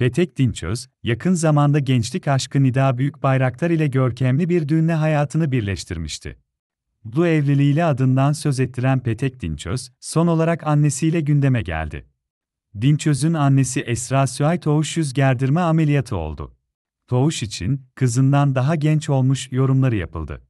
Petek Dinçöz, yakın zamanda gençlik aşkı Nida büyük Büyükbayraktar ile görkemli bir düğünle hayatını birleştirmişti. Bu evliliğiyle adından söz ettiren Petek Dinçöz, son olarak annesiyle gündeme geldi. Dinçöz'ün annesi Esra Süay Toğuş yüz gerdirme ameliyatı oldu. Toğuş için, kızından daha genç olmuş yorumları yapıldı.